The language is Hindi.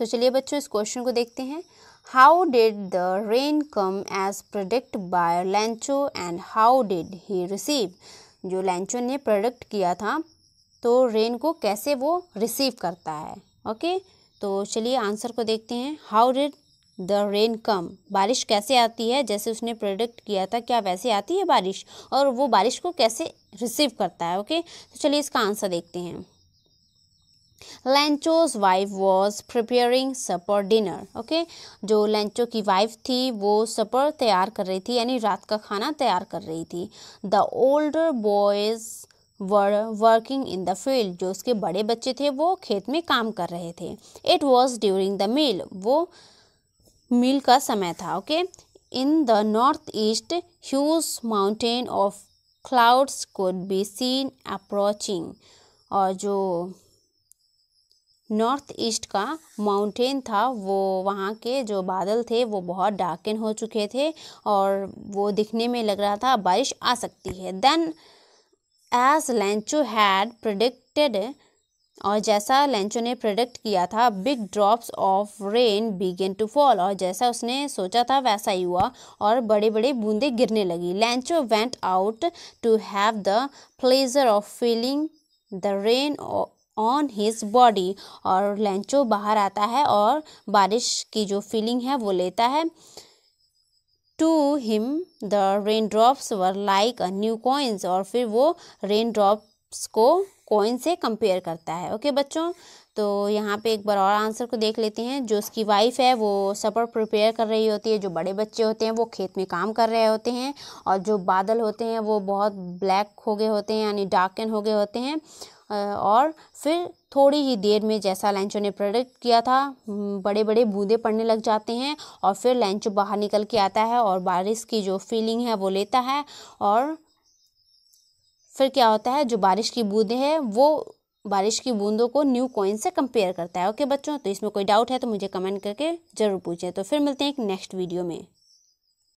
तो चलिए बच्चों इस क्वेश्चन को देखते हैं how did the rain come as product by Lencho and how did he receive जो लेंचो ने प्रोडक्ट किया था तो रेन को कैसे वो रिसीव करता है ओके तो चलिए आंसर को देखते हैं how did the rain come बारिश कैसे आती है जैसे उसने प्रोडक्ट किया था क्या वैसे आती है बारिश और वो बारिश को कैसे रिसीव करता है ओके तो चलिए इसका आंसर देखते हैं Lencho's wife was preparing supper dinner okay जो लेंचो की वाइफ थी वो सपर तैयार कर रही थी यानी रात का खाना तैयार कर रही थी the older boys were working in the field जो उसके बड़े बच्चे थे वो खेत में काम कर रहे थे it was during the meal वो मील का समय था okay in the north east huge mountain of clouds could be seen approaching और जो नॉर्थ ईस्ट का माउंटेन था वो वहाँ के जो बादल थे वो बहुत डार्कन हो चुके थे और वो दिखने में लग रहा था बारिश आ सकती है then as Lencho had predicted और जैसा लेंचो ने प्रोडक्ट किया था big drops of rain began to fall और जैसा उसने सोचा था वैसा ही हुआ और बड़े बड़े बूंदे गिरने लगी Lencho went out to have the pleasure of feeling the rain on his body और लेंचो बाहर आता है और बारिश की जो फीलिंग है वो लेता है to him the rain drops were like a new coins और फिर वो रेन ड्रॉप्स को कॉइन से कंपेयर करता है ओके okay, बच्चों तो यहाँ पे एक बार और आंसर को देख लेते हैं जो उसकी वाइफ है वो सपर प्रिपेयर कर रही होती है जो बड़े बच्चे होते हैं वो खेत में काम कर रहे होते हैं और जो बादल होते हैं वो बहुत ब्लैक हो गए होते हैं यानी डार्कन हो गए होते हैं और फिर थोड़ी ही देर में जैसा लैंचो ने प्रोडक्ट किया था बड़े बड़े बूंदे पड़ने लग जाते हैं और फिर लैंचो बाहर निकल के आता है और बारिश की जो फीलिंग है वो लेता है और फिर क्या होता है जो बारिश की बूंदे हैं वो बारिश की बूंदों को न्यू कॉइन से कंपेयर करता है ओके बच्चों तो इसमें कोई डाउट है तो मुझे कमेंट करके ज़रूर पूछें तो फिर मिलते हैं एक नेक्स्ट वीडियो में